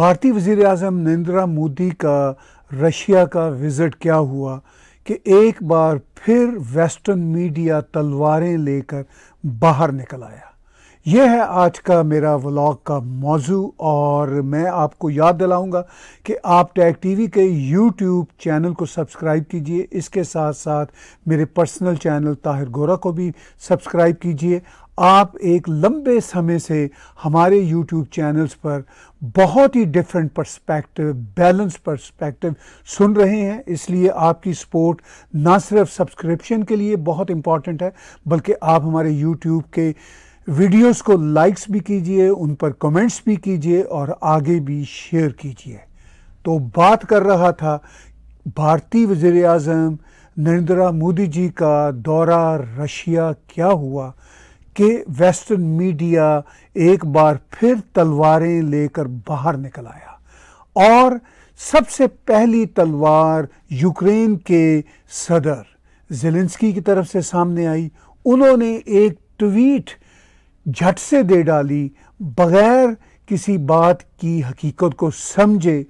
भारतीय वजीर अजम नरेंद्र मोदी का रशिया का विज़िट क्या हुआ कि एक बार फिर वेस्टर्न मीडिया तलवारें लेकर बाहर निकल आया यह है आज का मेरा व्लॉग का मौजू और मैं आपको याद दिलाऊंगा कि आप टैग टीवी के यूट्यूब चैनल को सब्सक्राइब कीजिए इसके साथ साथ मेरे पर्सनल चैनल ताहिर गोरा को भी सब्सक्राइब कीजिए आप एक लंबे समय से हमारे YouTube चैनल्स पर बहुत ही डिफरेंट पर्सपेक्टिव बैलेंस पर्सपेक्टिव सुन रहे हैं इसलिए आपकी सपोर्ट ना सिर्फ सब्सक्रिप्शन के लिए बहुत इम्पॉर्टेंट है बल्कि आप हमारे YouTube के वीडियोस को लाइक्स भी कीजिए उन पर कमेंट्स भी कीजिए और आगे भी शेयर कीजिए तो बात कर रहा था भारतीय वजीर अजम नरेंद्र मोदी जी का दौरा रशिया क्या हुआ कि वेस्टर्न मीडिया एक बार फिर तलवारें लेकर बाहर निकल आया और सबसे पहली तलवार यूक्रेन के सदर जेलेंस्की की तरफ से सामने आई उन्होंने एक ट्वीट झट से दे डाली बगैर किसी बात की हकीकत को समझे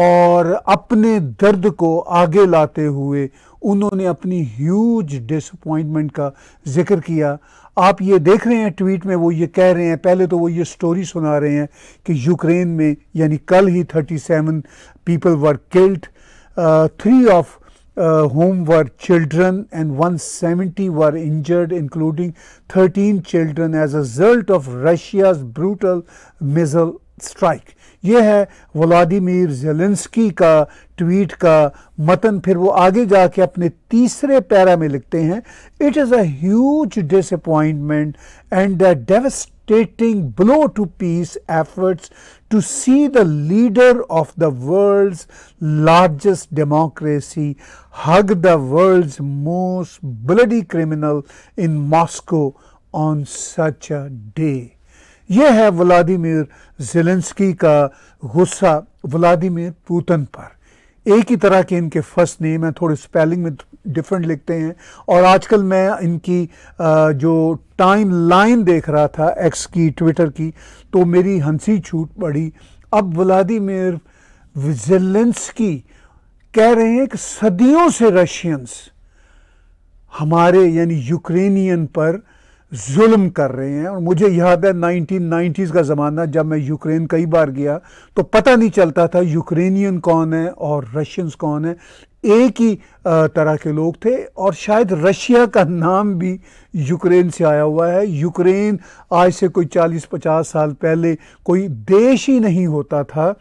और अपने दर्द को आगे लाते हुए उन्होंने अपनी ह्यूज डिसअपॉइंटमेंट का जिक्र किया आप ये देख रहे हैं ट्वीट में वो ये कह रहे हैं पहले तो वो ये स्टोरी सुना रहे हैं कि यूक्रेन में यानी कल ही 37 people were killed three of were children and one 170 were injured including 13 children as a result of Russia's brutal missile strike ये है व्लादिमीर जेलेंस्की का ट्वीट का मतन फिर वो आगे जाके अपने तीसरे पैरा में लिखते हैं it is a huge disappointment and a devastating blow to peace efforts to see the leader of the world's largest democracy hug the world's most bloody criminal in Moscow on such a day ये है Vladimir Zelensky का गुस्सा Vladimir Putin पर एक ही तरह के इनके first name है थोड़े स्पेलिंग में डिफरेंट लिखते हैं और आजकल मैं इनकी जो टाइम लाइन देख रहा था एक्स की ट्विटर की तो मेरी हंसी छूट पड़ी अब व्लादिमिर जेलेंस्की कह रहे हैं कि सदियों से रशियंस हमारे यानी यूक्रेनियन पर जुल्म कर रहे हैं और मुझे याद है नाइन्टीज़ का ज़माना जब मैं यूक्रेन कई बार गया तो पता नहीं चलता था यूक्रेनियन कौन है और रशियंस कौन है एक ही तरह के लोग थे और शायद रशिया का नाम भी यूक्रेन से आया हुआ है यूक्रेन आज से कोई 40-50 साल पहले कोई देश ही नहीं होता था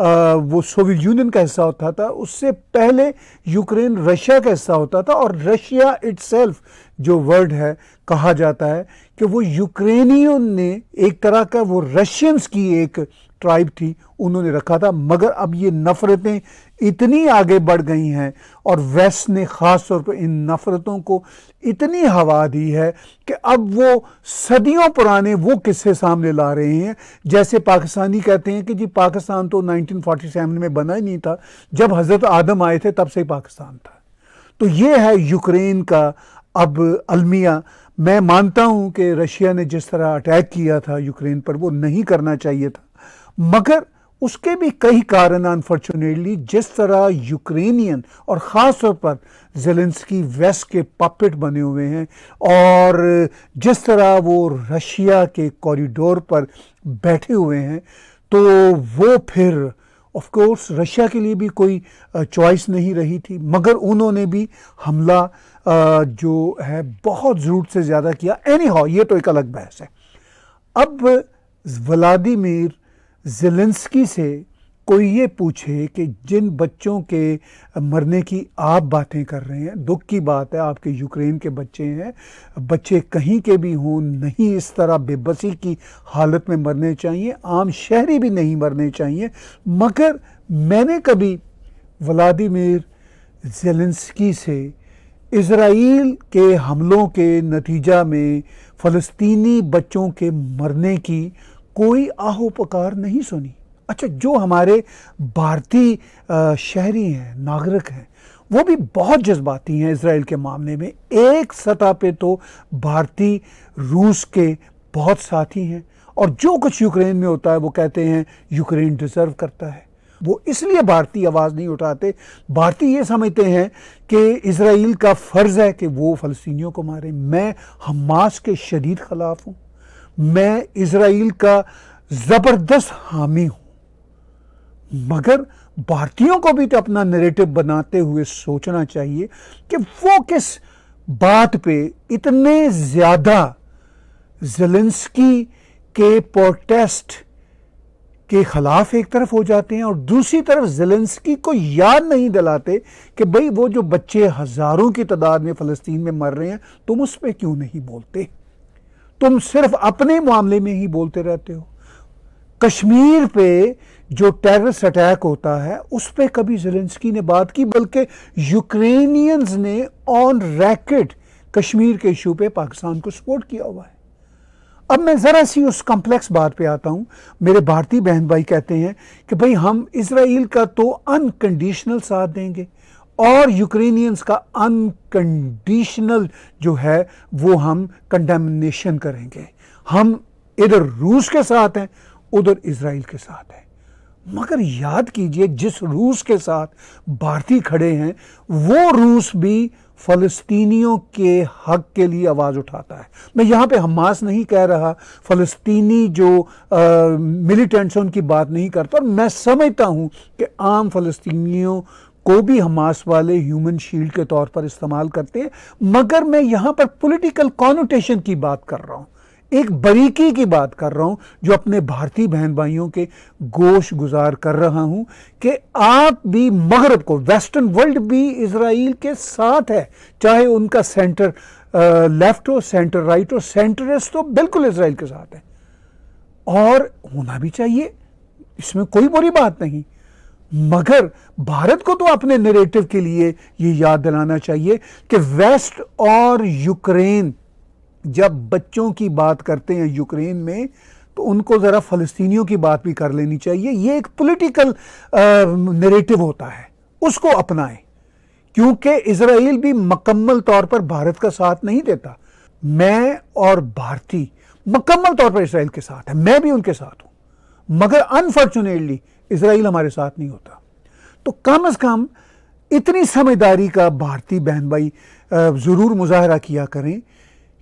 वो सोवियत यूनियन का हिस्सा होता था उससे पहले यूक्रेन रशिया का हिस्सा होता था और रशिया इट्सल्फ जो वर्ड है कहा जाता है कि वो यूक्रेनियन ने एक तरह का वो रशियंस की एक ट्राइब थी उन्होंने रखा था मगर अब ये नफ़रतें इतनी आगे बढ़ गई हैं और वेस्ट ने ख़ास तौर पर इन नफ़रतों को इतनी हवा दी है कि अब वो सदियों पुराने वो किस्से सामने ला रहे हैं जैसे पाकिस्तानी कहते हैं कि जी पाकिस्तान तो 1947 में बना ही नहीं था जब हज़रत आदम आए थे तब से ही पाकिस्तान था तो ये है यूक्रेन का अब अलमिया मैं मानता हूँ कि रशिया ने जिस तरह अटैक किया था यूक्रेन पर वो नहीं करना चाहिए था मगर उसके भी कई कारण अनफॉर्चुनेटली जिस तरह यूक्रेनियन और ख़ास तौर पर जेलेंसकी वेस्ट के पपेट बने हुए हैं और जिस तरह वो रशिया के कॉरिडोर पर बैठे हुए हैं तो वो फिर ऑफ कोर्स रशिया के लिए भी कोई चॉइस नहीं रही थी मगर उन्होंने भी हमला जो है बहुत ज़रूरत से ज़्यादा किया एनी हाउ ये तो एक अलग बहस है अब वलादिमिर जेलेंसकी से कोई ये पूछे कि जिन बच्चों के मरने की आप बातें कर रहे हैं दुख की बात है आपके यूक्रेन के बच्चे हैं बच्चे कहीं के भी हों नहीं इस तरह बेबसी की हालत में मरने चाहिए आम शहरी भी नहीं मरने चाहिए मगर मैंने कभी व्लादिमिर जेलेंस्की से इसराइल के हमलों के नतीजा में फ़लस्तीनी बच्चों के मरने की कोई आहोपकार नहीं सुनी अच्छा जो हमारे भारतीय शहरी हैं नागरिक हैं वो भी बहुत जज्बाती हैं इसराइल के मामले में एक सतह पे तो भारतीय रूस के बहुत साथी हैं और जो कुछ यूक्रेन में होता है वो कहते हैं यूक्रेन डिजर्व करता है वो इसलिए भारतीय आवाज़ नहीं उठाते भारतीय ये समझते हैं कि इसराइल का फ़र्ज़ है कि वो फ़लस्तियों को मारे मैं हमास के शदीद खिलाफ हूँ मैं इसराइल का ज़बरदस्त हामी हूं मगर भारतीयों को भी तो अपना नैरेटिव बनाते हुए सोचना चाहिए कि वो किस बात पे इतने ज़्यादा जलेंसकी के प्रोटेस्ट के खिलाफ एक तरफ हो जाते हैं और दूसरी तरफ जलेंसकी को याद नहीं दिलाते कि भाई वो जो बच्चे हज़ारों की तादाद में फ़लस्तीन में मर रहे हैं तुम उस पर क्यों नहीं बोलते तुम सिर्फ अपने मामले में ही बोलते रहते हो कश्मीर पे जो टेररिस्ट अटैक होता है उस पर कभी जेलेंस्की ने बात की बल्कि यूक्रेनियंस ने ऑन रैकेट कश्मीर के इशू पे पाकिस्तान को सपोर्ट किया हुआ है अब मैं ज़रा सी उस कॉम्प्लेक्स बात पे आता हूँ मेरे भारतीय बहन भाई कहते हैं कि भाई हम इसराइल का तो अनकंडीशनल साथ देंगे और यूक्रेनियंस का अनकंडीशनल जो है वो हम कंडेमनेशन करेंगे हम इधर रूस के साथ हैं उधर इसराइल के साथ हैं मगर याद कीजिए जिस रूस के साथ भारतीय खड़े हैं वो रूस भी फ़लस्तीनियों के हक के लिए आवाज़ उठाता है मैं यहाँ पे हमास नहीं कह रहा फ़लस्तीनी जो मिलिटेंट्स उनकी बात नहीं करता और मैं समझता हूँ कि आम फ़लस्तीनियों કોઈ ભી હમાસ વાલે હ્યુમન શિલ્ડ કે તોર પર استعمال કરતે હૈ મગર મેં યહાં પર પોલિટિકલ કોનોટેશન કી બાત કર રહા હું એક બરીકી કી બાત કર રહા હું જો અપને ભારતી બહેન ભાઈઓ કે ગોષ ગોઝાર કર રહા હું કે આપ ભી મગરબ કો વેસ્ટર્ન વર્લ્ડ ભી ઇઝરાયેલ કે સાથ હે ચાહે ઉનકા સેન્ટર લેફ્ટ હો સેન્ટર રાઇટ હો સેન્ટ્રિસ્ટ હો બિલકુલ ઇઝરાયેલ કે સાથ હે ઓર હોના ભી ચાહીએ ઇસમે કોઈ બુરી બાત નહીં मगर भारत को तो अपने नेरेटिव के लिए ये याद दिलाना चाहिए कि वेस्ट और यूक्रेन जब बच्चों की बात करते हैं यूक्रेन में तो उनको ज़रा फ़लस्तीनियों की बात भी कर लेनी चाहिए ये एक पॉलिटिकल नेरेटिव होता है उसको अपनाएं क्योंकि इसराइल भी मकम्मल तौर पर भारत का साथ नहीं देता मैं और भारती मकम्मल तौर पर इसराइल के साथ है मैं भी उनके साथ हूं मगर अनफॉर्चुनेटली इसराइल हमारे साथ नहीं होता तो कम अज़ कम इतनी समझदारी का भारतीय बहन भाई ज़रूर मुजाहरा किया करें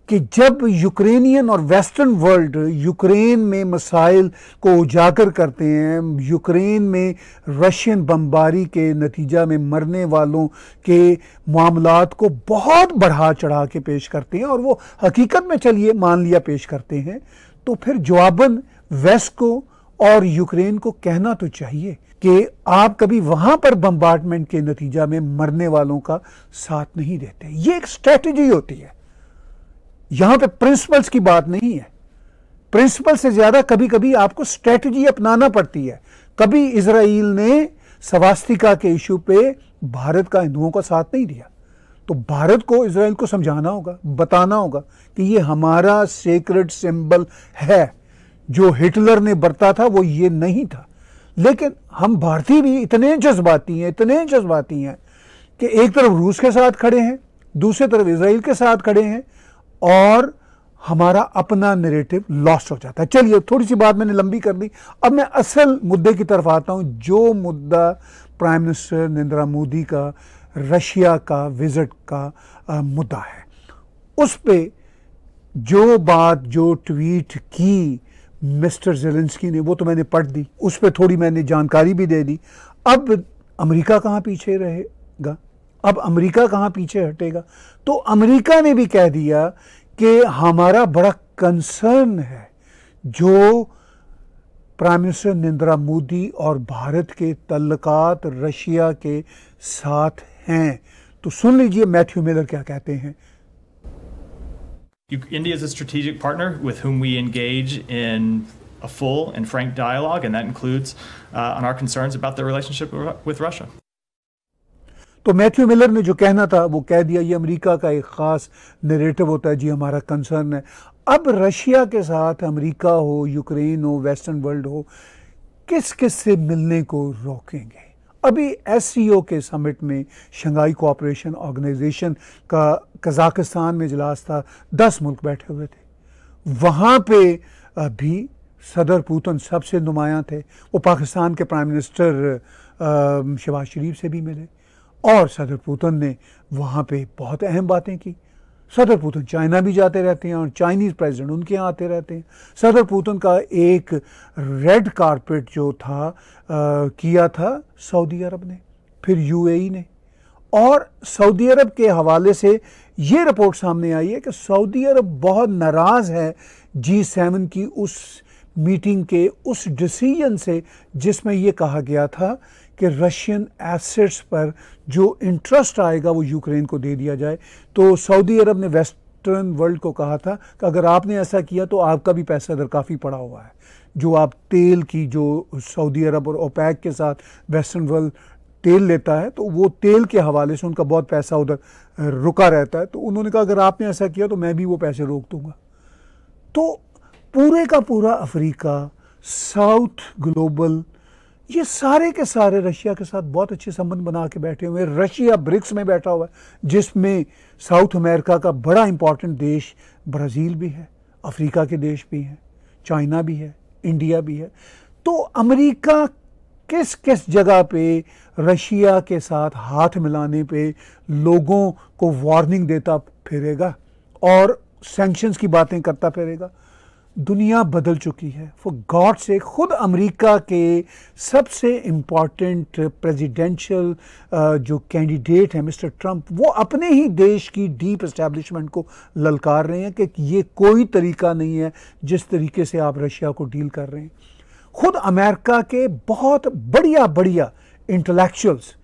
कि जब यूक्रेनियन और वेस्टर्न वर्ल्ड यूक्रेन में मसाइल को उजागर करते हैं यूक्रेन में रशियन बमबारी के नतीजा में मरने वालों के मामला को बहुत बढ़ा चढ़ा के पेश करते हैं और वो हकीकत में चलिए मान लिया पेश करते हैं तो फिर जवाबन वेस्ट को और यूक्रेन को कहना तो चाहिए कि आप कभी वहां पर बम्बार्टमेंट के नतीजा में मरने वालों का साथ नहीं देते ये एक स्ट्रेटजी होती है यहां पे प्रिंसिपल्स की बात नहीं है प्रिंसिपल से ज्यादा कभी कभी आपको स्ट्रेटजी अपनाना पड़ती है कभी इसराइल ने सवास्तिका के इशू पे भारत का हिंदुओं का साथ नहीं दिया तो भारत को इसराइल को समझाना होगा बताना होगा कि ये हमारा सेक्रेट सिंबल है जो हिटलर ने बरता था वो ये नहीं था लेकिन हम भारतीय भी इतने जज्बाती हैं इतने जज्बाती हैं कि एक तरफ रूस के साथ खड़े हैं दूसरी तरफ इसराइल के साथ खड़े हैं और हमारा अपना नेरेटिव लॉस्ट हो जाता है चलिए थोड़ी सी बात मैंने लंबी कर दी अब मैं असल मुद्दे की तरफ आता हूँ जो मुद्दा प्राइम मिनिस्टर नरेंद्र मोदी का रशिया का विज़िट का आ, मुद्दा है उस पर जो बात जो ट्वीट की मिस्टर जेलेंसकी ने वो तो मैंने पढ़ दी उस पर थोड़ी मैंने जानकारी भी दे दी अब अमेरिका कहाँ पीछे रहेगा अब अमेरिका कहाँ पीछे हटेगा तो अमेरिका ने भी कह दिया कि हमारा बड़ा कंसर्न है जो प्राइम मिनिस्टर नरेंद्र मोदी और भारत के तल्लकात रशिया के साथ हैं तो सुन लीजिए मैथ्यू मिलर क्या कहते हैं India is a strategic partner with whom we engage in a full and frank dialogue, and that includes uh, on our concerns about the relationship with Russia. तो मैथ्यू मिलर ने जो कहना था वो कह दिया ये अमेरिका का एक ख़ास नरेटिव होता है जी हमारा कंसर्न है अब रशिया के साथ अमेरिका हो यूक्रेन हो वेस्टर्न वर्ल्ड हो किस किस से मिलने को रोकेंगे अभी एस के समिट में शंघाई कोऑपरेशन ऑर्गेनाइजेशन का कजाकिस्तान में इजलास था दस मुल्क बैठे हुए थे वहाँ पे भी सदर पूतन सबसे नुमायाँ थे वो पाकिस्तान के प्राइम मिनिस्टर शहबाज शरीफ से भी मिले और सदर पूतन ने वहाँ पे बहुत अहम बातें की सदर पुतिन चाइना भी जाते रहते हैं और चाइनीज़ प्रेसिडेंट उनके यहाँ आते रहते हैं सदर पुतिन का एक रेड कारपेट जो था आ, किया था सऊदी अरब ने फिर यूएई ने और सऊदी अरब के हवाले से ये रिपोर्ट सामने आई है कि सऊदी अरब बहुत नाराज़ है जी सेवन की उस मीटिंग के उस डिसीजन से जिसमें यह कहा गया था कि रशियन एसेट्स पर जो इंटरेस्ट आएगा वो यूक्रेन को दे दिया जाए तो सऊदी अरब ने वेस्टर्न वर्ल्ड को कहा था कि अगर आपने ऐसा किया तो आपका भी पैसा काफ़ी पड़ा हुआ है जो आप तेल की जो सऊदी अरब और ओपैक के साथ वेस्टर्न वर्ल्ड तेल लेता है तो वो तेल के हवाले से उनका बहुत पैसा उधर रुका रहता है तो उन्होंने कहा अगर आपने ऐसा किया तो मैं भी वो पैसे रोक दूंगा तो पूरे का पूरा अफ्रीका साउथ ग्लोबल ये सारे के सारे रशिया के साथ बहुत अच्छे संबंध बना के बैठे हुए हैं रशिया ब्रिक्स में बैठा हुआ है जिसमें साउथ अमेरिका का बड़ा इंपॉर्टेंट देश ब्राज़ील भी है अफ्रीका के देश भी हैं चाइना भी है इंडिया भी है तो अमेरिका किस किस जगह पे रशिया के साथ हाथ मिलाने पे लोगों को वार्निंग देता फिरेगा और सेंक्शंस की बातें करता फिरेगा दुनिया बदल चुकी है फॉर गॉड से खुद अमेरिका के सबसे इम्पॉर्टेंट प्रेसिडेंशियल uh, जो कैंडिडेट हैं मिस्टर ट्रंप वो अपने ही देश की डीप इस्टेब्लिशमेंट को ललकार रहे हैं कि ये कोई तरीका नहीं है जिस तरीके से आप रशिया को डील कर रहे हैं खुद अमेरिका के बहुत बढ़िया बढ़िया इंटलेक्चुअल्स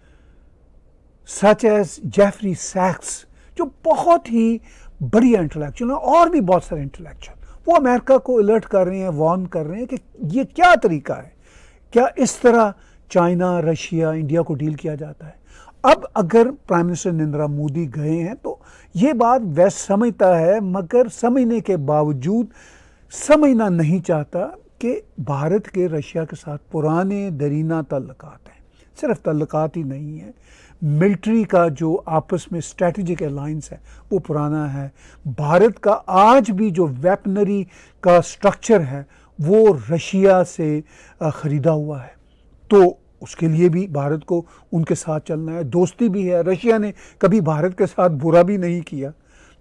सच एज जेफरी सैक्स जो बहुत ही बढ़िया इंटलेक्चुअल हैं और भी बहुत सारे इंटलेक्चुअल वो अमेरिका को अलर्ट कर रहे हैं वार्न कर रहे हैं कि ये क्या तरीका है क्या इस तरह चाइना रशिया इंडिया को डील किया जाता है अब अगर प्राइम मिनिस्टर नरेंद्र मोदी गए हैं तो ये बात वैस समझता है मगर समझने के बावजूद समझना नहीं चाहता कि भारत के रशिया के साथ पुराने दरीना तल्लक हैं सिर्फ तल्लक ही नहीं है मिलिट्री का जो आपस में स्ट्रेटजिक अलाइंस है वो पुराना है भारत का आज भी जो वेपनरी का स्ट्रक्चर है वो रशिया से ख़रीदा हुआ है तो उसके लिए भी भारत को उनके साथ चलना है दोस्ती भी है रशिया ने कभी भारत के साथ बुरा भी नहीं किया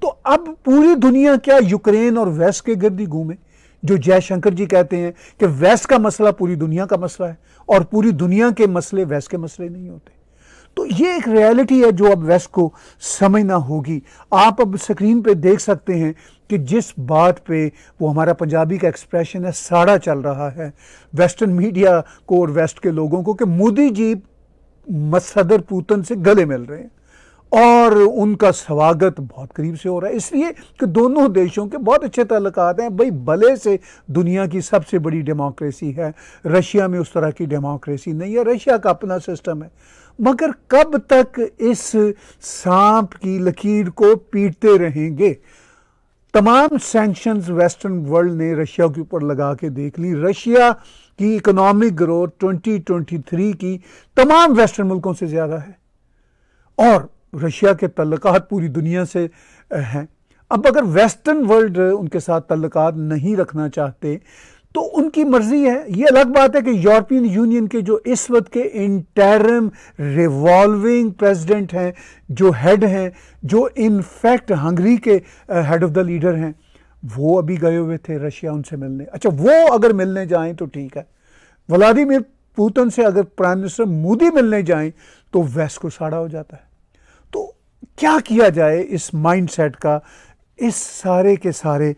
तो अब पूरी दुनिया क्या यूक्रेन और वेस्ट के गर्द ही घूमे जो जयशंकर जी कहते हैं कि वेस्ट का मसला पूरी दुनिया का मसला है और पूरी दुनिया के मसले वेस्ट के मसले नहीं होते तो ये एक रियलिटी है जो अब वेस्ट को समझना होगी आप अब स्क्रीन पे देख सकते हैं कि जिस बात पे वो हमारा पंजाबी का एक्सप्रेशन है साड़ा चल रहा है वेस्टर्न मीडिया को और वेस्ट के लोगों को कि मोदी जी मसदर पूतन से गले मिल रहे हैं और उनका स्वागत बहुत करीब से हो रहा है इसलिए कि दोनों देशों के बहुत अच्छे तल्लक हैं भाई भले से दुनिया की सबसे बड़ी डेमोक्रेसी है रशिया में उस तरह की डेमोक्रेसी नहीं है रशिया का अपना सिस्टम है मगर कब तक इस सांप की लकीर को पीटते रहेंगे तमाम सैंक्शंस वेस्टर्न वर्ल्ड ने रशिया के ऊपर लगा के देख ली रशिया की इकोनॉमिक ग्रोथ 2023 की तमाम वेस्टर्न मुल्कों से ज़्यादा है और रशिया के तल्लक पूरी दुनिया से हैं अब अगर वेस्टर्न वर्ल्ड उनके साथ तल्लक नहीं रखना चाहते तो उनकी मर्जी है ये अलग बात है कि यूरोपियन यूनियन के जो इस वक्त के इंटरम रिवॉल्विंग प्रेसिडेंट हैं जो हेड हैं जो इनफैक्ट हंगरी के हेड ऑफ द लीडर हैं वो अभी गए हुए थे रशिया उनसे मिलने अच्छा वो अगर मिलने जाएं तो ठीक है व्लादिमिर पुतिन से अगर प्राइम मिनिस्टर मोदी मिलने जाएं तो वेस्ट को साड़ा हो जाता है क्या किया जाए इस माइंडसेट का इस सारे के सारे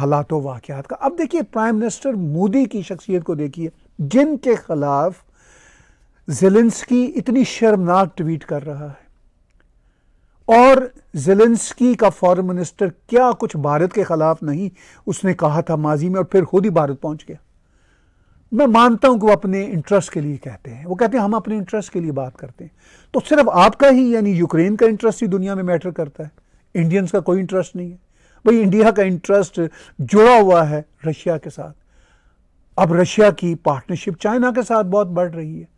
हालातों वाक़ात का अब देखिए प्राइम मिनिस्टर मोदी की शख्सियत को देखिए जिनके ख़िलाफ़ जेलेंस्की इतनी शर्मनाक ट्वीट कर रहा है और जेलेंस्की का फॉरेन मिनिस्टर क्या कुछ भारत के ख़िलाफ़ नहीं उसने कहा था माजी में और फिर खुद ही भारत पहुंच गया मैं मानता हूं कि वो अपने इंटरेस्ट के लिए कहते हैं वो कहते हैं हम अपने इंटरेस्ट के लिए बात करते हैं तो सिर्फ आपका ही यानी यूक्रेन का इंटरेस्ट ही दुनिया में मैटर करता है इंडियंस का कोई इंटरेस्ट नहीं है भाई इंडिया का इंटरेस्ट जुड़ा हुआ है रशिया के साथ अब रशिया की पार्टनरशिप चाइना के साथ बहुत बढ़ रही है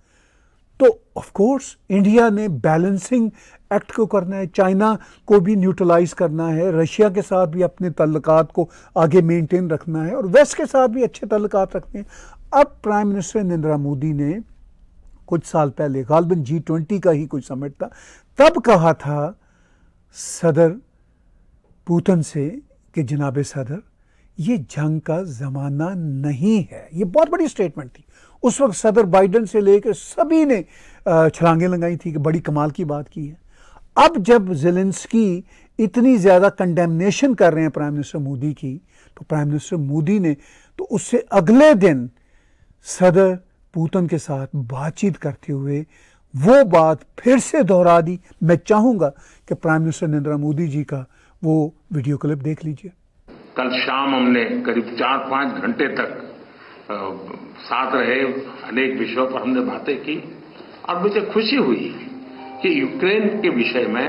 तो ऑफ कोर्स इंडिया ने बैलेंसिंग एक्ट को करना है चाइना को भी न्यूट्रलाइज करना है रशिया के साथ भी अपने तल्लक को आगे मेंटेन रखना है और वेस्ट के साथ भी अच्छे तल्लक रखने हैं अब प्राइम मिनिस्टर नरेंद्र मोदी ने कुछ साल पहले गालबन जी ट्वेंटी का ही कुछ समिट था तब कहा था सदर पूतन से कि जनाब सदर ये जंग का ज़माना नहीं है ये बहुत बड़ी स्टेटमेंट थी उस वक्त सदर बाइडन से लेकर सभी ने छलांगे लगाई थी कि बड़ी कमाल की बात की है अब जब जेलेंस्की इतनी ज़्यादा कंडेमनेशन कर रहे हैं प्राइम मिनिस्टर मोदी की तो प्राइम मिनिस्टर मोदी ने तो उससे अगले दिन सदर पूतन के साथ बातचीत करते हुए वो बात फिर से दोहरा दी मैं चाहूंगा कि प्राइम मिनिस्टर नरेंद्र मोदी जी का वो वीडियो क्लिप देख लीजिए कल शाम हमने करीब चार पांच घंटे तक आ, साथ रहे अनेक विषयों पर हमने बातें की और मुझे खुशी हुई कि यूक्रेन के विषय में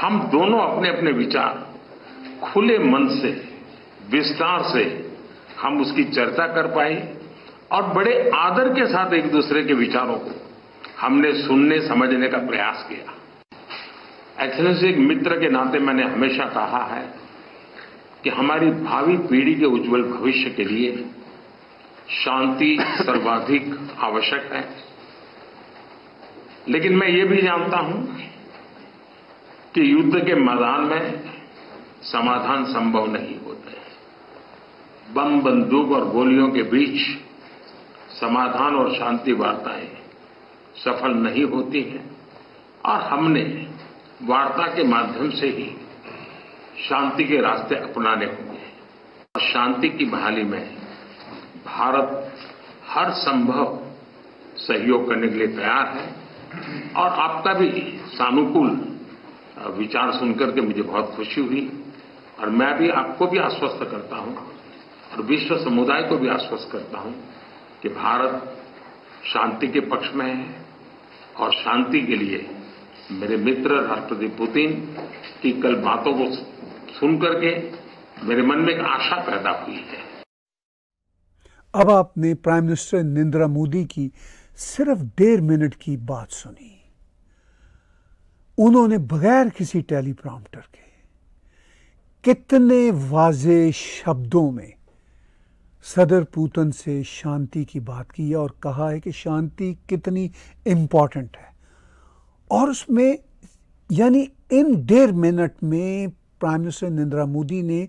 हम दोनों अपने अपने विचार खुले मन से विस्तार से हम उसकी चर्चा कर पाए और बड़े आदर के साथ एक दूसरे के विचारों को हमने सुनने समझने का प्रयास किया एक्सलेंसी एक मित्र के नाते मैंने हमेशा कहा है कि हमारी भावी पीढ़ी के उज्जवल भविष्य के लिए शांति सर्वाधिक आवश्यक है लेकिन मैं ये भी जानता हूं कि युद्ध के मैदान में समाधान संभव नहीं होते बम बंदूक और गोलियों के बीच समाधान और शांति वार्ताएं सफल नहीं होती हैं और हमने वार्ता के माध्यम से ही शांति के रास्ते अपनाने होंगे और शांति की बहाली में भारत हर संभव सहयोग करने के लिए तैयार है और आपका भी सानुकूल विचार सुनकर के मुझे बहुत खुशी हुई और मैं भी आपको भी आश्वस्त करता हूं और विश्व समुदाय को भी आश्वस्त करता हूं कि भारत शांति के पक्ष में है और शांति के लिए मेरे मित्र राष्ट्रपति पुतिन की कल बातों को सुन करके मेरे मन में एक आशा पैदा हुई है अब आपने प्राइम मिनिस्टर नरेंद्र मोदी की सिर्फ डेढ़ मिनट की बात सुनी उन्होंने बगैर किसी टेलीप्रॉम्प्टर के कितने वाजे शब्दों में सदर पूतन से शांति की बात की है और कहा है कि शांति कितनी इम्पॉर्टेंट है और उसमें यानी इन डेढ़ मिनट में प्राइम मिनिस्टर नरेंद्र मोदी ने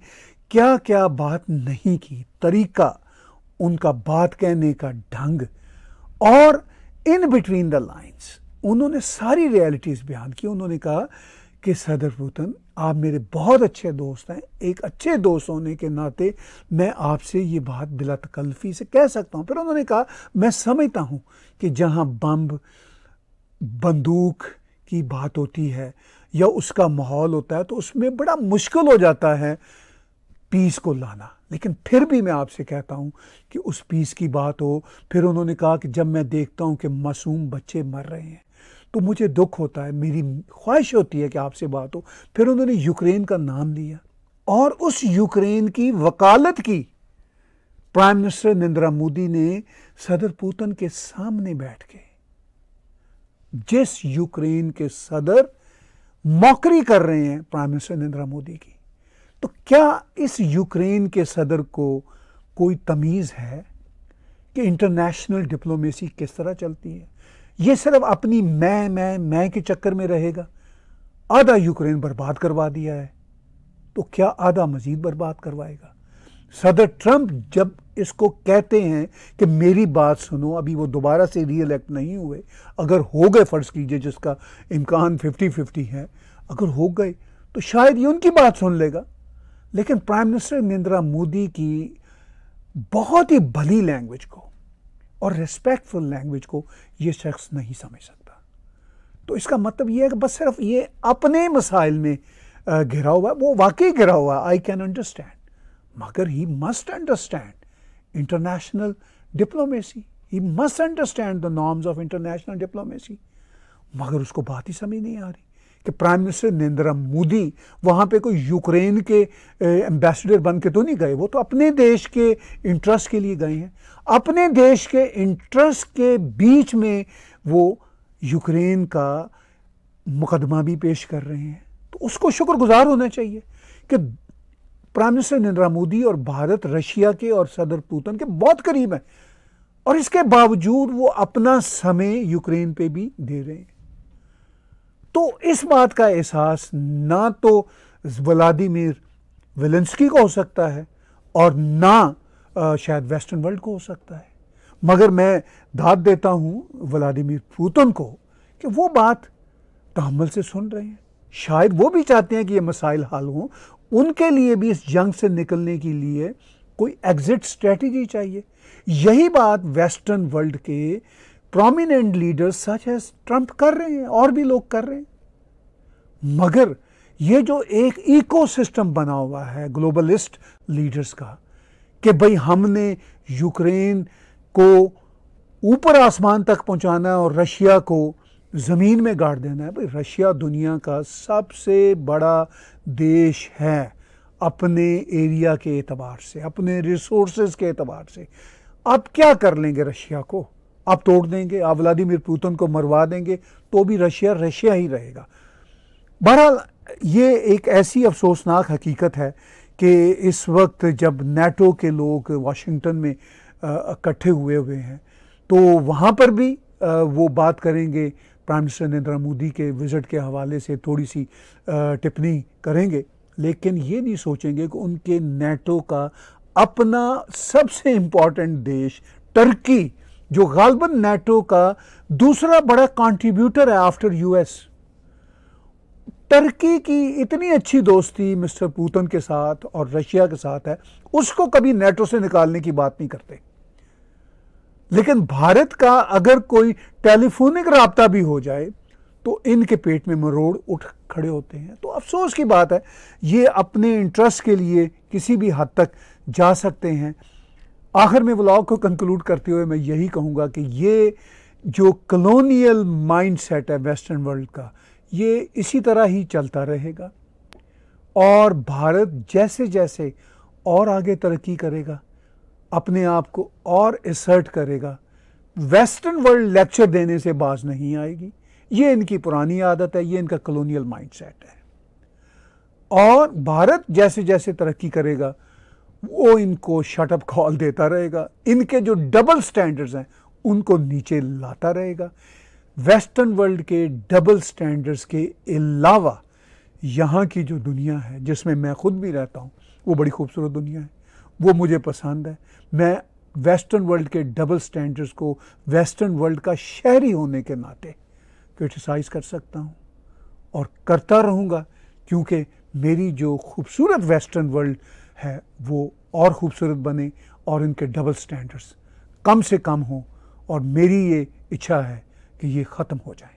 क्या क्या बात नहीं की तरीका उनका बात कहने का ढंग और इन बिटवीन द लाइंस उन्होंने सारी रियलिटीज बयान की उन्होंने कहा कि सदर पुतन आप मेरे बहुत अच्छे दोस्त हैं एक अच्छे दोस्त होने के नाते मैं आपसे ये बात बिला तकल्फ़ी से कह सकता हूँ फिर उन्होंने कहा मैं समझता हूँ कि जहाँ बम बंदूक की बात होती है या उसका माहौल होता है तो उसमें बड़ा मुश्किल हो जाता है पीस को लाना लेकिन फिर भी मैं आपसे कहता हूँ कि उस पीस की बात हो फिर उन्होंने कहा कि जब मैं देखता हूँ कि मासूम बच्चे मर रहे हैं तो मुझे दुख होता है मेरी ख्वाहिश होती है कि आपसे बात हो फिर उन्होंने यूक्रेन का नाम लिया और उस यूक्रेन की वकालत की प्राइम मिनिस्टर नरेंद्र मोदी ने सदर पुतिन के सामने बैठ के जिस यूक्रेन के सदर मौकरी कर रहे हैं प्राइम मिनिस्टर नरेंद्र मोदी की तो क्या इस यूक्रेन के सदर को कोई तमीज़ है कि इंटरनेशनल डिप्लोमेसी किस तरह चलती है ये सिर्फ अपनी मैं मैं मैं के चक्कर में रहेगा आधा यूक्रेन बर्बाद करवा दिया है तो क्या आधा मजीद बर्बाद करवाएगा सदर ट्रंप जब इसको कहते हैं कि मेरी बात सुनो अभी वो दोबारा से री इलेक्ट नहीं हुए अगर हो गए फ़र्ज़ कीजिए जिसका इम्कान फिफ्टी फिफ्टी है अगर हो गए तो शायद ये उनकी बात सुन लेगा लेकिन प्राइम मिनिस्टर नरेंद्र मोदी की बहुत ही भली लैंग्वेज को और रिस्पेक्टफुल लैंग्वेज को ये शख्स नहीं समझ सकता तो इसका मतलब ये है कि बस सिर्फ ये अपने मसाइल में घिरा हुआ है वो वाकई घिरा हुआ है आई कैन अंडरस्टैंड मगर he must understand international diplomacy he must understand the norms of international diplomacy मगर उसको बात ही समझ नहीं आ रही कि प्राइम मिनिस्टर नरेंद्र मोदी वहाँ पे कोई यूक्रेन के एम्बेसडर बन के तो नहीं गए वो तो अपने देश के इंटरेस्ट के लिए गए हैं अपने देश के इंटरेस्ट के बीच में वो यूक्रेन का मुकदमा भी पेश कर रहे हैं तो उसको शुक्रगुजार होना चाहिए कि प्राइम मिनिस्टर नरेंद्र मोदी और भारत रशिया के और सदर पुतन के बहुत करीब हैं और इसके बावजूद वो अपना समय यूक्रेन पे भी दे रहे हैं तो इस बात का एहसास ना तो व्लादिमिर वेलेंस्की को हो सकता है और ना शायद वेस्टर्न वर्ल्ड को हो सकता है मगर मैं दाद देता हूँ व्लादिमिर पुतिन को कि वो बात तहमल से सुन रहे हैं शायद वो भी चाहते हैं कि ये मसाइल हल हों उनके लिए भी इस जंग से निकलने के लिए कोई एग्ज़िट स्ट्रेटजी चाहिए यही बात वेस्टर्न वर्ल्ड के प्रोमिनेंट लीडर्स सच है ट्रंप कर रहे हैं और भी लोग कर रहे हैं मगर ये जो एक इकोसिस्टम बना हुआ है ग्लोबलिस्ट लीडर्स का कि भाई हमने यूक्रेन को ऊपर आसमान तक पहुंचाना है और रशिया को ज़मीन में गाड़ देना है भाई रशिया दुनिया का सबसे बड़ा देश है अपने एरिया के एतबार से अपने रिसोर्सेज के एतबार से अब क्या कर लेंगे रशिया को आप तोड़ देंगे आप व्लादिमिर पुतिन को मरवा देंगे तो भी रशिया रशिया ही रहेगा बहरहाल ये एक ऐसी अफसोसनाक हकीकत है कि इस वक्त जब नेटो के लोग वाशिंगटन में इकट्ठे हुए हुए हैं तो वहाँ पर भी आ, वो बात करेंगे प्राइम मिनिस्टर नरेंद्र मोदी के विज़िट के हवाले से थोड़ी सी टिप्पणी करेंगे लेकिन ये नहीं सोचेंगे कि उनके नेटो का अपना सबसे इम्पॉर्टेंट देश टर्की जो गालबन नेटो का दूसरा बड़ा कंट्रीब्यूटर है आफ्टर यूएस टर्की की इतनी अच्छी दोस्ती मिस्टर पुतिन के साथ और रशिया के साथ है उसको कभी नेटो से निकालने की बात नहीं करते लेकिन भारत का अगर कोई टेलीफोनिक रबता भी हो जाए तो इनके पेट में मरोड़ उठ खड़े होते हैं तो अफसोस की बात है ये अपने इंटरेस्ट के लिए किसी भी हद तक जा सकते हैं आखिर में व्लॉग को कंक्लूड करते हुए मैं यही कहूँगा कि ये जो कलोनियल माइंड सेट है वेस्टर्न वर्ल्ड का ये इसी तरह ही चलता रहेगा और भारत जैसे जैसे और आगे तरक्की करेगा अपने आप को और इसर्ट करेगा वेस्टर्न वर्ल्ड लेक्चर देने से बाज नहीं आएगी ये इनकी पुरानी आदत है ये इनका कलोनियल माइंडसेट है और भारत जैसे जैसे तरक्की करेगा वो इनको शटअप कॉल देता रहेगा इनके जो डबल स्टैंडर्ड्स हैं उनको नीचे लाता रहेगा वेस्टर्न वर्ल्ड के डबल स्टैंडर्ड्स के अलावा यहाँ की जो दुनिया है जिसमें मैं खुद भी रहता हूँ वो बड़ी खूबसूरत दुनिया है वो मुझे पसंद है मैं वेस्टर्न वर्ल्ड के डबल स्टैंडर्ड्स को वेस्टर्न वर्ल्ड का शहरी होने के नाते क्रिटिसाइज़ कर सकता हूँ और करता रहूँगा क्योंकि मेरी जो खूबसूरत वेस्टर्न वर्ल्ड है वो और ख़ूबसूरत बने और इनके डबल स्टैंडर्ड्स कम से कम हों और मेरी ये इच्छा है कि ये ख़त्म हो जाए